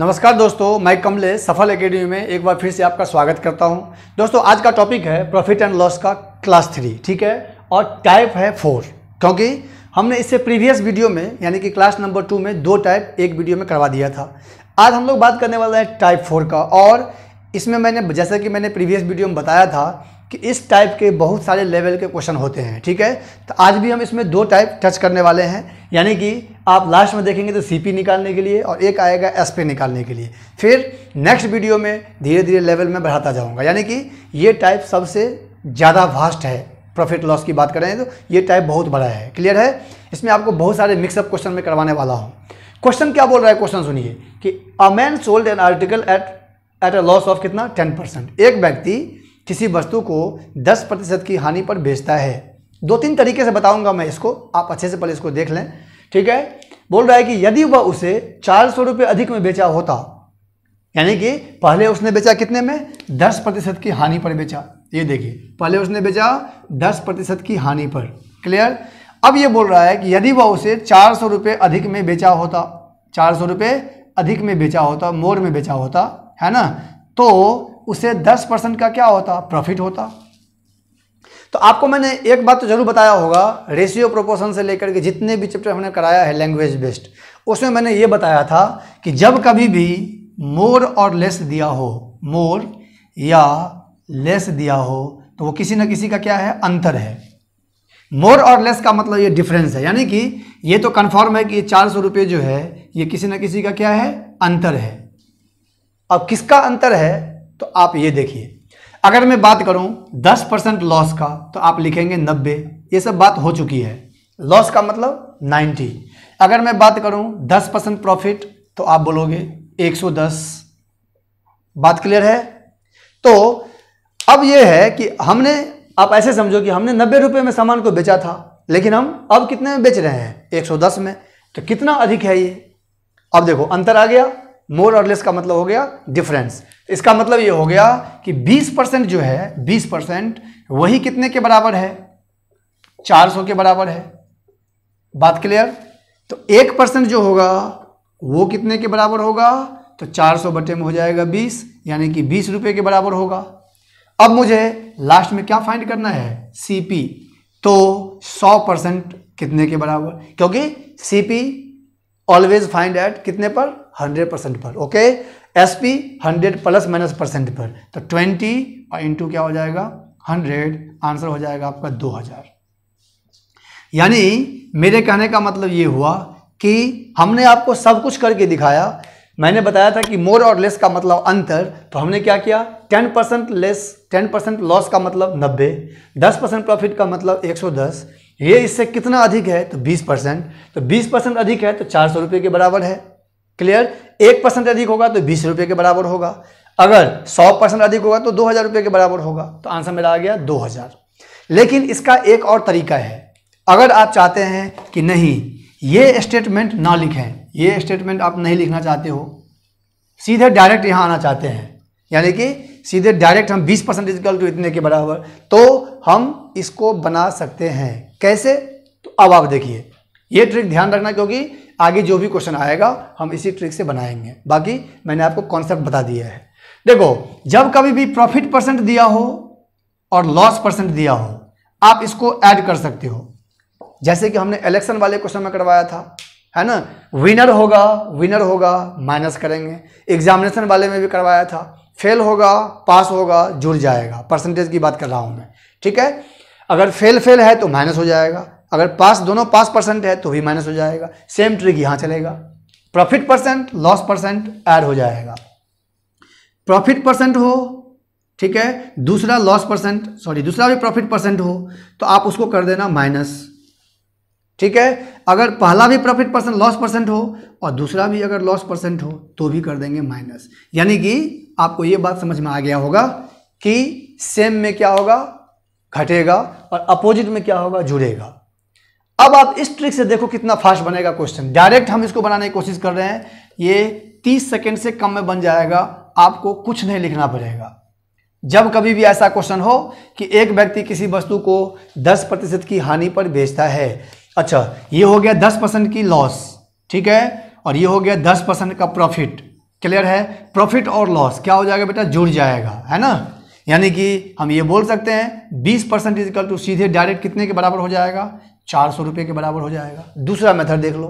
नमस्कार दोस्तों मैं कमले सफल एकेडमी में एक बार फिर से आपका स्वागत करता हूं दोस्तों आज का टॉपिक है प्रॉफिट एंड लॉस का क्लास थ्री ठीक है और टाइप है फोर क्योंकि हमने इससे प्रीवियस वीडियो में यानी कि क्लास नंबर टू में दो टाइप एक वीडियो में करवा दिया था आज हम लोग बात करने वाला हैं टाइप फोर का और इसमें मैंने जैसा कि मैंने प्रीवियस वीडियो में बताया था कि इस टाइप के बहुत सारे लेवल के क्वेश्चन होते हैं ठीक है तो आज भी हम इसमें दो टाइप टच करने वाले हैं यानी कि आप लास्ट में देखेंगे तो सीपी निकालने के लिए और एक आएगा एसपी निकालने के लिए फिर नेक्स्ट वीडियो में धीरे धीरे लेवल में बढ़ाता जाऊँगा यानी कि ये टाइप सबसे ज़्यादा वास्ट है प्रॉफिट लॉस की बात करें तो ये टाइप बहुत बड़ा है क्लियर है इसमें आपको बहुत सारे मिक्सअप क्वेश्चन में करवाने वाला हूँ क्वेश्चन क्या बोल रहा है क्वेश्चन सुनिए कि a man sold an article at at a loss of कितना टेन परसेंट एक व्यक्ति किसी वस्तु को दस प्रतिशत की हानि पर बेचता है दो तीन तरीके से बताऊंगा मैं इसको आप अच्छे से पहले इसको देख लें ठीक है बोल रहा है कि यदि वह उसे चार सौ रुपये अधिक में बेचा होता यानी कि पहले उसने बेचा कितने में दस प्रतिशत की हानि पर बेचा ये देखिए पहले उसने बेचा दस प्रतिशत की हानि पर क्लियर अब ये बोल रहा है कि यदि वह उसे चार सौ रुपये अधिक में बेचा होता चार सौ रुपये अधिक में बेचा होता मोर में बेचा होता है ना तो उसे दस परसेंट का क्या होता प्रॉफिट होता तो आपको मैंने एक बात तो जरूर बताया होगा रेशियो प्रोपोर्शन से लेकर के जितने भी चैप्टर हमने कराया है लैंग्वेज बेस्ड उसमें मैंने ये बताया था कि जब कभी भी मोर और लेस दिया हो मोर या लेस दिया हो तो वो किसी न किसी का क्या है अंतर है मोर और लेस का मतलब ये डिफरेंस है यानी कि ये तो कन्फर्म है कि ये चार सौ रुपये जो है ये किसी न किसी का क्या है अंतर है अब किसका अंतर है तो आप ये देखिए अगर मैं बात करूं 10 परसेंट लॉस का तो आप लिखेंगे 90 ये सब बात हो चुकी है लॉस का मतलब 90 अगर मैं बात करूं 10 परसेंट प्रॉफिट तो आप बोलोगे 110 बात क्लियर है तो अब यह है कि हमने आप ऐसे समझो कि हमने नब्बे रुपये में सामान को बेचा था लेकिन हम अब कितने में बेच रहे हैं 110 में तो कितना अधिक है ये अब देखो अंतर आ गया मोर और लेस का मतलब हो गया डिफरेंस इसका मतलब ये हो गया कि 20 परसेंट जो है 20 परसेंट वही कितने के बराबर है 400 के बराबर है बात क्लियर तो एक परसेंट जो होगा वो कितने के बराबर होगा तो 400 बटे में हो जाएगा 20 यानी कि बीस रुपये के बराबर होगा अब मुझे लास्ट में क्या फाइंड करना है सी तो सौ परसेंट कितने के बराबर क्योंकि सी ऑलवेज फाइंड एट कितने पर हंड्रेड परसेंट पर okay S P hundred plus minus percent पर तो ट्वेंटी और इंटू क्या हो जाएगा हंड्रेड आंसर हो जाएगा आपका दो हजार यानी मेरे कहने का मतलब ये हुआ कि हमने आपको सब कुछ करके दिखाया मैंने बताया था कि मोर और लेस का मतलब अंतर तो हमने क्या किया ten percent less ten percent loss का मतलब नब्बे दस परसेंट प्रॉफिट का मतलब एक सौ दस ये इससे कितना अधिक है तो 20 परसेंट तो 20 परसेंट अधिक है तो चार सौ रुपये के बराबर है क्लियर एक परसेंट अधिक होगा तो बीस रुपये के बराबर होगा अगर सौ परसेंट अधिक होगा तो दो हज़ार रुपये के बराबर होगा तो आंसर मेरा आ गया दो हज़ार लेकिन इसका एक और तरीका है अगर आप चाहते हैं कि नहीं ये स्टेटमेंट ना लिखें ये स्टेटमेंट आप नहीं लिखना चाहते हो सीधे डायरेक्ट यहाँ आना चाहते हैं यानी कि सीधे डायरेक्ट हम 20 परसेंट इजकल टू इतने के बराबर तो हम इसको बना सकते हैं कैसे तो अब आप देखिए ये ट्रिक ध्यान रखना क्योंकि आगे जो भी क्वेश्चन आएगा हम इसी ट्रिक से बनाएंगे बाकी मैंने आपको कॉन्सेप्ट बता दिया है देखो जब कभी भी प्रॉफिट परसेंट दिया हो और लॉस परसेंट दिया हो आप इसको ऐड कर सकते हो जैसे कि हमने इलेक्शन वाले क्वेश्चन में करवाया था है ना विनर होगा विनर होगा माइनस करेंगे एग्जामिनेशन वाले में भी करवाया था फेल होगा पास होगा जुड़ जाएगा परसेंटेज की बात कर रहा हूँ मैं ठीक है अगर फेल फेल है तो माइनस हो जाएगा अगर पास दोनों पास परसेंट है तो भी माइनस हो जाएगा सेम ट्रिक यहां चलेगा profit percent loss percent add हो जाएगा प्रॉफिट परसेंट हो ठीक है दूसरा लॉस परसेंट सॉरी दूसरा भी प्रॉफिट परसेंट हो तो आप उसको कर देना माइनस ठीक है अगर पहला भी प्रॉफिट परसेंट लॉस परसेंट हो और दूसरा भी अगर लॉस परसेंट हो तो भी कर देंगे माइनस यानी कि आपको ये बात समझ में आ गया होगा कि सेम में क्या होगा घटेगा और अपोजिट में क्या होगा जुड़ेगा अब आप इस ट्रिक से देखो कितना फास्ट बनेगा क्वेश्चन डायरेक्ट हम इसको बनाने की कोशिश कर रहे हैं ये 30 सेकंड से कम में बन जाएगा आपको कुछ नहीं लिखना पड़ेगा जब कभी भी ऐसा क्वेश्चन हो कि एक व्यक्ति किसी वस्तु को 10 प्रतिशत की हानि पर बेचता है अच्छा ये हो गया 10 परसेंट की लॉस ठीक है और ये हो गया 10 परसेंट का प्रॉफिट क्लियर है प्रॉफिट और लॉस क्या हो जाएगा बेटा जुड़ जाएगा है ना यानी कि हम ये बोल सकते हैं बीस परसेंट इजिकल टू सीधे डायरेक्ट कितने के बराबर हो जाएगा चार सौ रुपये के बराबर हो जाएगा दूसरा मेथड देख लो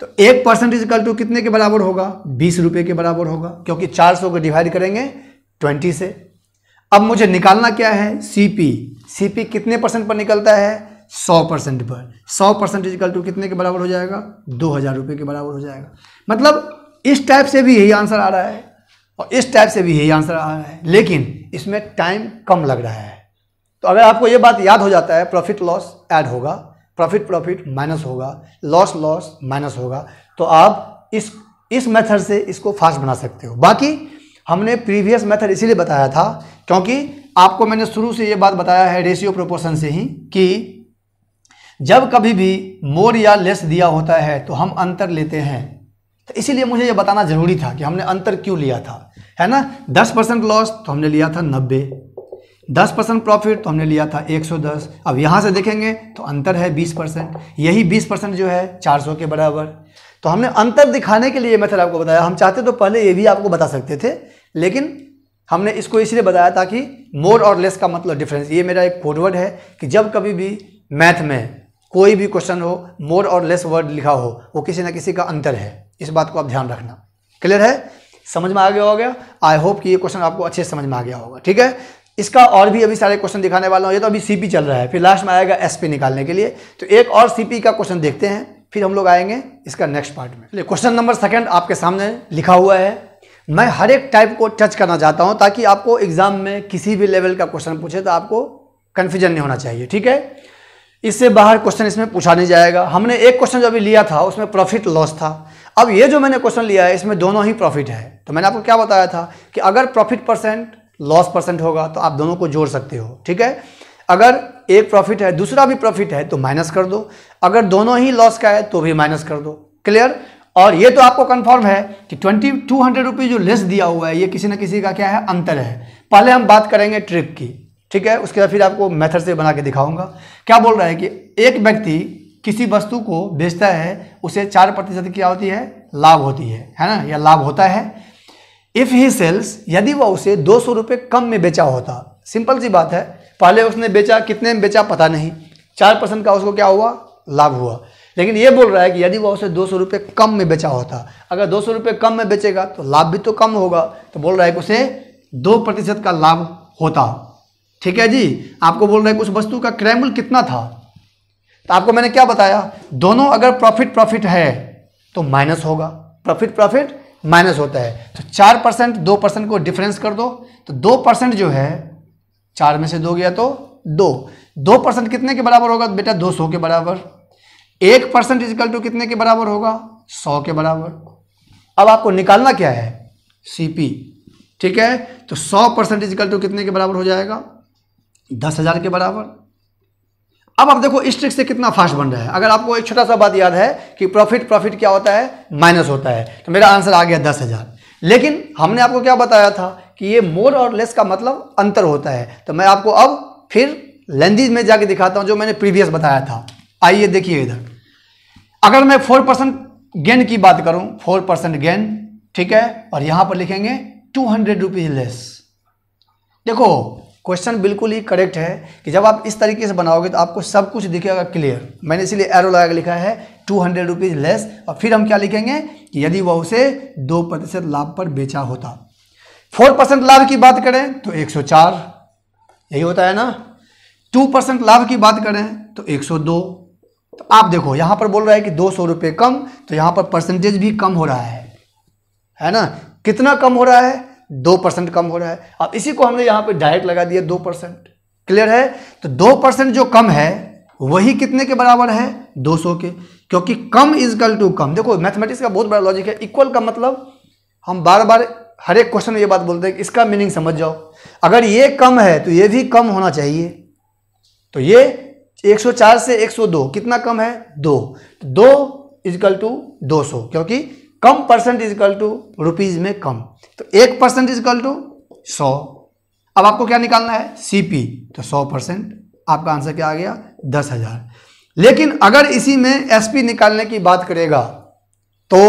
तो एक परसेंट इजिकल टू कितने के बराबर होगा बीस रुपये के बराबर होगा क्योंकि चार सौ को डिवाइड करेंगे ट्वेंटी से अब मुझे निकालना क्या है सी पी सी पी कितने परसेंट पर निकलता है सौ परसेंट पर सौ परसेंट इजिकल टू कितने के बराबर हो जाएगा दो हज़ार रुपये के बराबर हो जाएगा मतलब इस टाइप से भी यही आंसर आ रहा है और इस टाइप से भी यही आंसर आ रहा है लेकिन इसमें टाइम कम लग रहा है तो अगर आपको ये बात याद हो जाता है प्रॉफिट लॉस ऐड होगा प्रॉफिट प्रॉफिट माइनस होगा लॉस लॉस माइनस होगा तो आप इस इस मेथड से इसको फास्ट बना सकते हो बाकी हमने प्रीवियस मेथड इसीलिए बताया था क्योंकि आपको मैंने शुरू से ये बात बताया है रेशियो प्रोपोर्शन से ही कि जब कभी भी मोर या लेस दिया होता है तो हम अंतर लेते हैं तो इसीलिए मुझे ये बताना ज़रूरी था कि हमने अंतर क्यों लिया था है ना दस परसेंट लॉस तो हमने लिया था नब्बे दस परसेंट प्रॉफिट तो हमने लिया था 110 अब यहाँ से देखेंगे तो अंतर है 20 परसेंट यही 20 परसेंट जो है 400 के बराबर तो हमने अंतर दिखाने के लिए मेथड आपको बताया हम चाहते तो पहले ये भी आपको बता सकते थे लेकिन हमने इसको इसलिए बताया था कि मोर और लेस का मतलब डिफरेंस ये मेरा एक कोडवर्ड है कि जब कभी भी मैथ में कोई भी क्वेश्चन हो मोर और लेस वर्ड लिखा हो वो किसी ना किसी का अंतर है इस बात को आप ध्यान रखना क्लियर है समझ में आ गया हो गया आई होप कि ये क्वेश्चन आपको अच्छे से समझ में आ गया होगा ठीक है इसका और भी अभी सारे क्वेश्चन दिखाने वाला हूँ ये तो अभी सीपी चल रहा है फिर लास्ट में आएगा एसपी निकालने के लिए तो एक और सीपी का क्वेश्चन देखते हैं फिर हम लोग आएंगे इसका नेक्स्ट पार्ट में चलिए क्वेश्चन नंबर सेकंड आपके सामने लिखा हुआ है मैं हर एक टाइप को टच करना चाहता हूँ ताकि आपको एग्जाम में किसी भी लेवल का क्वेश्चन पूछे तो आपको कन्फ्यूजन नहीं होना चाहिए ठीक है इससे बाहर क्वेश्चन इसमें पूछा नहीं जाएगा हमने एक क्वेश्चन जो अभी लिया था उसमें प्रॉफिट लॉस था अब ये जो मैंने क्वेश्चन लिया है इसमें दोनों ही प्रॉफिट है तो मैंने आपको क्या बताया था कि अगर प्रॉफिट परसेंट लॉस परसेंट होगा तो आप दोनों को जोड़ सकते हो ठीक है अगर एक प्रॉफिट है दूसरा भी प्रॉफिट है तो माइनस कर दो अगर दोनों ही लॉस का है तो भी माइनस कर दो क्लियर और ये तो आपको कंफर्म है कि ट्वेंटी टू हंड्रेड रुपीज़ जो लेस दिया हुआ है ये किसी ना किसी का क्या है अंतर है पहले हम बात करेंगे ट्रिक की ठीक है उसके बाद फिर आपको मेथड से बना के दिखाऊंगा क्या बोल रहा है कि एक व्यक्ति किसी वस्तु को बेचता है उसे चार प्रतिशत क्या होती है लाभ होती है है ना या लाभ होता है इफ़ ही सेल्स यदि वह उसे दो सौ रुपये कम में बेचा होता सिंपल सी बात है पहले उसने बेचा कितने में बेचा पता नहीं चार परसेंट का उसको क्या हुआ लाभ हुआ लेकिन ये बोल रहा है कि यदि वह उसे दो सौ रुपये कम में बेचा होता अगर दो सौ रुपये कम में बेचेगा तो लाभ भी तो कम होगा तो बोल रहा है कि उसे दो प्रतिशत का लाभ होता ठीक है जी आपको बोल रहा है कि उस वस्तु का क्रय मूल्य कितना था तो आपको मैंने क्या बताया दोनों अगर प्रॉफिट प्रॉफिट है तो माइनस होगा प्रॉफिट प्रॉफिट माइनस होता है तो चार परसेंट दो परसेंट को डिफरेंस कर दो तो दो परसेंट जो है चार में से दो गया तो दो दो परसेंट कितने के बराबर होगा बेटा दो सौ के बराबर एक परसेंट इजिकल टू कितने के बराबर होगा सौ के बराबर अब आपको निकालना क्या है सी पी ठीक है तो सौ परसेंट इजिकल टू कितने के बराबर हो जाएगा दस हज़ार के बराबर अब आप देखो इस ट्रिक से कितना फास्ट बन रहा है अगर आपको एक छोटा सा बात याद है कि प्रॉफिट प्रॉफिट क्या होता है माइनस होता है तो मेरा आंसर आ गया दस हज़ार लेकिन हमने आपको क्या बताया था कि ये मोर और लेस का मतलब अंतर होता है तो मैं आपको अब फिर लेंदीज में जाके दिखाता हूँ जो मैंने प्रीवियस बताया था आइए देखिए इधर अगर मैं फोर परसेंट गेन की बात करूँ फोर परसेंट गेन ठीक है और यहाँ पर लिखेंगे टू हंड्रेड रुपीज़ लेस देखो क्वेश्चन बिल्कुल ही करेक्ट है कि जब आप इस तरीके से बनाओगे तो आपको सब कुछ दिखेगा क्लियर मैंने इसीलिए एरो लगा लिखा है टू हंड्रेड रुपीज़ लेस और फिर हम क्या लिखेंगे कि यदि वह उसे दो प्रतिशत लाभ पर बेचा होता फोर परसेंट लाभ की बात करें तो एक सौ चार यही होता है ना टू परसेंट लाभ की बात करें तो एक सौ दो तो आप देखो यहाँ पर बोल रहा है कि दो सौ रुपये कम तो यहाँ पर परसेंटेज भी कम हो रहा है है ना कितना कम हो रहा है दो परसेंट कम हो रहा है अब इसी को हमने यहां पे डायरेक्ट लगा दिया दो परसेंट क्लियर है तो दो परसेंट जो कम है वही कितने के बराबर है दो सौ के क्योंकि कम इजकल टू कम देखो मैथमेटिक्स का बहुत बड़ा लॉजिक है इक्वल का मतलब हम बार बार हर एक क्वेश्चन में ये बात बोलते हैं इसका मीनिंग समझ जाओ अगर ये कम है तो ये भी कम होना चाहिए तो ये 104 से 102 कितना कम है दो तो दो इजकल टू 200 क्योंकि कम percent is equal to rupees में कम तो एक परसेंट इज इक्वल टू सौ अब आपको क्या निकालना है सीपी तो सौ परसेंट आपका आंसर क्या आ गया दस हजार लेकिन अगर इसी में एसपी निकालने की बात करेगा तो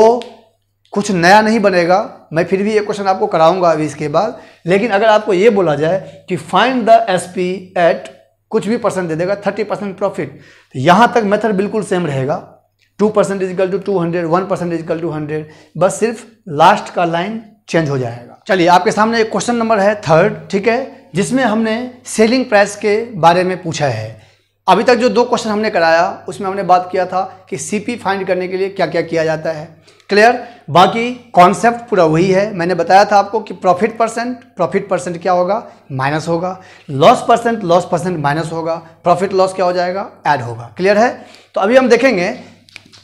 कुछ नया नहीं बनेगा मैं फिर भी ये क्वेश्चन आपको कराऊंगा अभी इसके बाद लेकिन अगर आपको ये बोला जाए कि फाइंड द एसपी एट कुछ भी परसेंट दे देगा थर्टी परसेंट प्रॉफिट यहाँ तक मेथड बिल्कुल सेम रहेगा two percent equal to two hundred one percent equal to hundred बस सिर्फ लास्ट का लाइन चेंज हो जाएगा चलिए आपके सामने एक क्वेश्चन नंबर है थर्ड ठीक है जिसमें हमने सेलिंग प्राइस के बारे में पूछा है अभी तक जो दो क्वेश्चन हमने कराया उसमें हमने बात किया था कि सी फाइंड करने के लिए क्या क्या किया जाता है क्लियर बाकी कॉन्सेप्ट पूरा वही है मैंने बताया था आपको कि प्रॉफिट परसेंट प्रॉफिट परसेंट क्या होगा माइनस होगा loss percent loss percent minus होगा प्रॉफिट लॉस क्या हो जाएगा ऐड होगा क्लियर है तो अभी हम देखेंगे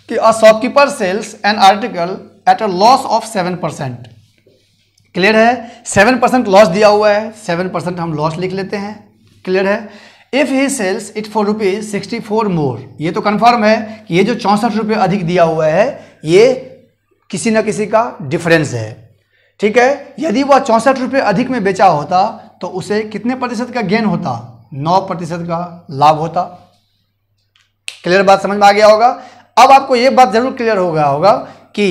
कि a shopkeeper sells an article at a loss of seven percent clear है सेवन परसेंट लॉस दिया हुआ है सेवन परसेंट हम लॉस लिख लेते हैं क्लियर है if he sells it for rupees sixty four more ये तो कन्फर्म है कि ये जो चौंसठ रुपये अधिक दिया हुआ है ये किसी न किसी का डिफरेंस है ठीक है यदि वह चौंसठ रुपये अधिक में बेचा होता तो उसे कितने प्रतिशत का गेन होता नौ प्रतिशत का लाभ होता क्लियर बात समझ में आ गया होगा अब आपको ये बात जरूर क्लियर हो गया होगा कि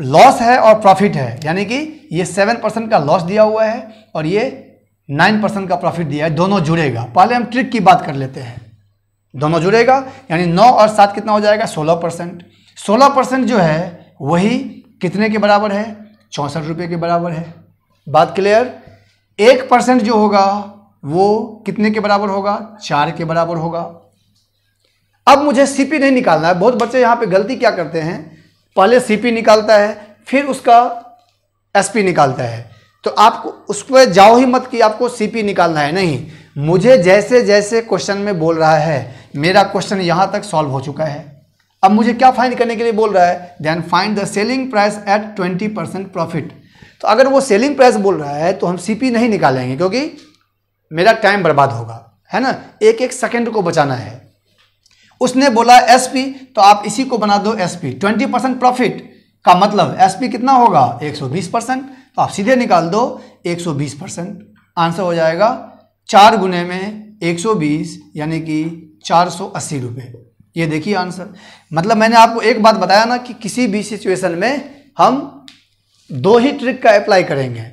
लॉस है और प्रॉफिट है यानी कि ये सेवन परसेंट का लॉस दिया हुआ है और ये नाइन परसेंट का प्रॉफिट दिया है दोनों जुड़ेगा पहले हम ट्रिक की बात कर लेते हैं दोनों जुड़ेगा यानी नौ और सात कितना हो जाएगा सोलह परसेंट सोलह परसेंट जो है वही कितने के बराबर है चौंसठ रुपये के बराबर है बात क्लियर एक परसेंट जो होगा वो कितने के बराबर होगा चार के बराबर होगा अब मुझे सीपी नहीं निकालना है बहुत बच्चे यहाँ पे गलती क्या करते हैं पहले सीपी निकालता है फिर उसका एसपी निकालता है तो आपको उस पर जाओ ही मत कि आपको सीपी निकालना है नहीं मुझे जैसे जैसे क्वेश्चन में बोल रहा है मेरा क्वेश्चन यहाँ तक सॉल्व हो चुका है अब मुझे क्या फाइंड करने के लिए बोल रहा है then find the selling price at twenty percent profit तो अगर वो सेलिंग प्राइस बोल रहा है तो हम सीपी नहीं निकालेंगे क्योंकि मेरा टाइम बर्बाद होगा है ना एक एक सेकेंड को बचाना है उसने बोला एसपी तो आप इसी को बना दो एसपी ट्वेंटी परसेंट प्रॉफिट का मतलब एसपी कितना होगा 120 परसेंट तो आप सीधे निकाल दो 120 परसेंट आंसर हो जाएगा चार गुने में 120 यानी कि चार सौ अस्सी रुपये ये देखिए आंसर मतलब मैंने आपको एक बात बताया ना कि किसी भी सिचुएशन में हम दो ही ट्रिक का अप्लाई करेंगे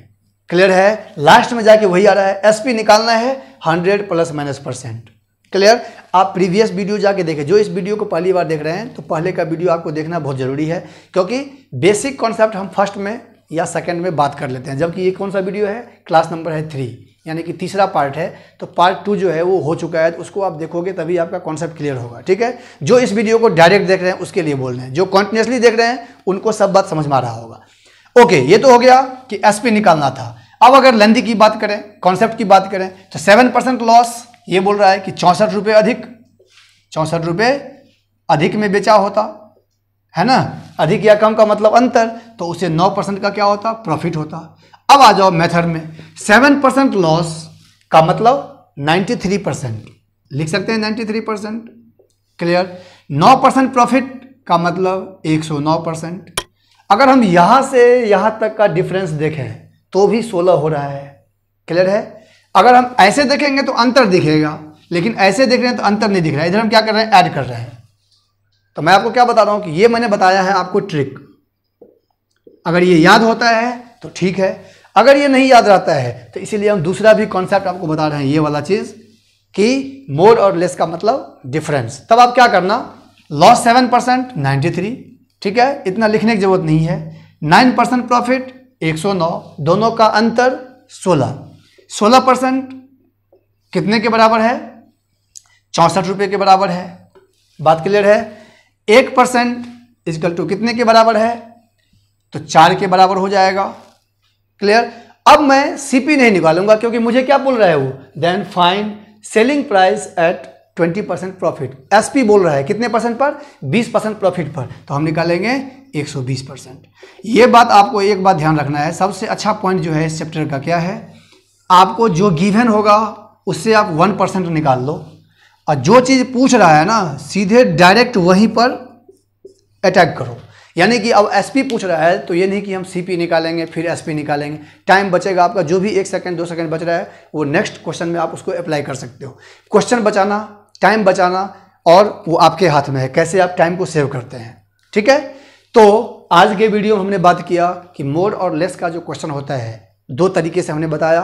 क्लियर है लास्ट में जाके वही आ रहा है एसपी निकालना है hundred plus minus percent clear आप प्रीवियस वीडियो जाके देखें जो इस वीडियो को पहली बार देख रहे हैं तो पहले का वीडियो आपको देखना बहुत ज़रूरी है क्योंकि बेसिक कॉन्सेप्ट हम फर्स्ट में या सेकंड में बात कर लेते हैं जबकि ये कौन सा वीडियो है क्लास नंबर है थ्री यानी कि तीसरा पार्ट है तो पार्ट टू जो है वो हो चुका है तो उसको आप देखोगे तभी आपका कॉन्सेप्ट क्लियर होगा ठीक है जो इस वीडियो को डायरेक्ट देख रहे हैं उसके लिए बोल रहे हैं जो कॉन्टिन्यूसली देख रहे हैं उनको सब बात समझ में आ रहा होगा ओके ये तो हो गया कि एसपी निकालना था अब अगर लेंदी की बात करें कॉन्सेप्ट की बात करें तो सेवन परसेंट लॉस ये बोल रहा है कि चौंसठ रुपये अधिक चौंसठ रुपये अधिक में बेचा होता है ना अधिक या कम का मतलब अंतर तो उसे नौ परसेंट का क्या होता प्रॉफिट होता अब आ जाओ मेथड में सेवन परसेंट लॉस का मतलब नाइन्टी थ्री परसेंट लिख सकते हैं नाइन्टी थ्री परसेंट क्लियर नौ परसेंट प्रॉफिट का मतलब एक सौ नौ परसेंट अगर हम यहाँ से यहाँ तक का डिफरेंस देखें तो भी सोलह हो रहा है क्लियर है अगर हम ऐसे देखेंगे तो अंतर दिखेगा लेकिन ऐसे देख रहे हैं तो अंतर नहीं दिख रहा है इधर हम क्या कर रहे हैं ऐड कर रहे हैं तो मैं आपको क्या बता रहा हूँ कि ये मैंने बताया है आपको ट्रिक अगर ये याद होता है तो ठीक है अगर ये नहीं याद रहता है तो इसीलिए हम दूसरा भी कॉन्सेप्ट आपको बता रहे हैं ये वाला चीज़ कि मोर और लेस का मतलब डिफरेंस तब आप क्या करना loss seven percent ninety three ठीक है इतना लिखने की जरूरत नहीं है नाइन परसेंट प्रॉफिट एक सौ नौ दोनों का अंतर सोलह सोलह परसेंट कितने के बराबर है चौंसठ रुपये के बराबर है बात क्लियर है एक परसेंट इजकल टू कितने के बराबर है तो चार के बराबर हो जाएगा क्लियर अब मैं सीपी नहीं निकालूंगा क्योंकि मुझे क्या बोल रहा है वो then find selling price at 20 percent profit SP बोल रहा है कितने परसेंट पर 20 परसेंट प्रॉफिट पर तो हम निकालेंगे 120 परसेंट ये बात आपको एक बात ध्यान रखना है सबसे अच्छा पॉइंट जो है इस चैप्टर का क्या है आपको जो गिवन होगा उससे आप वन परसेंट निकाल लो और जो चीज़ पूछ रहा है ना सीधे डायरेक्ट वहीं पर अटैक करो यानी कि अब एसपी पूछ रहा है तो ये नहीं कि हम सीपी निकालेंगे फिर एसपी निकालेंगे टाइम बचेगा आपका जो भी एक सेकंड दो सेकंड बच रहा है वो नेक्स्ट क्वेश्चन में आप उसको अप्लाई कर सकते हो क्वेश्चन बचाना टाइम बचाना और वो आपके हाथ में है कैसे आप टाइम को सेव करते हैं ठीक है तो आज के वीडियो में हमने बात किया कि मोर और लेस का जो क्वेश्चन होता है दो तरीके से हमने बताया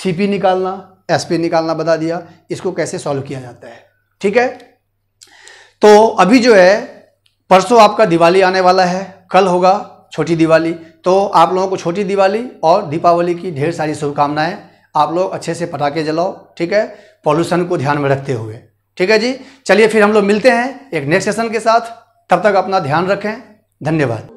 सीपी निकालना एसपी निकालना बता दिया इसको कैसे सॉल्व किया जाता है ठीक है तो अभी जो है परसों आपका दिवाली आने वाला है कल होगा छोटी दिवाली तो आप लोगों को छोटी दिवाली और दीपावली की ढेर सारी शुभकामनाएं आप लोग अच्छे से पटाखे जलाओ ठीक है पॉल्यूशन को ध्यान में रखते हुए ठीक है जी चलिए फिर हम लोग मिलते हैं एक नेक्स्ट सेशन के साथ तब तक अपना ध्यान रखें धन्यवाद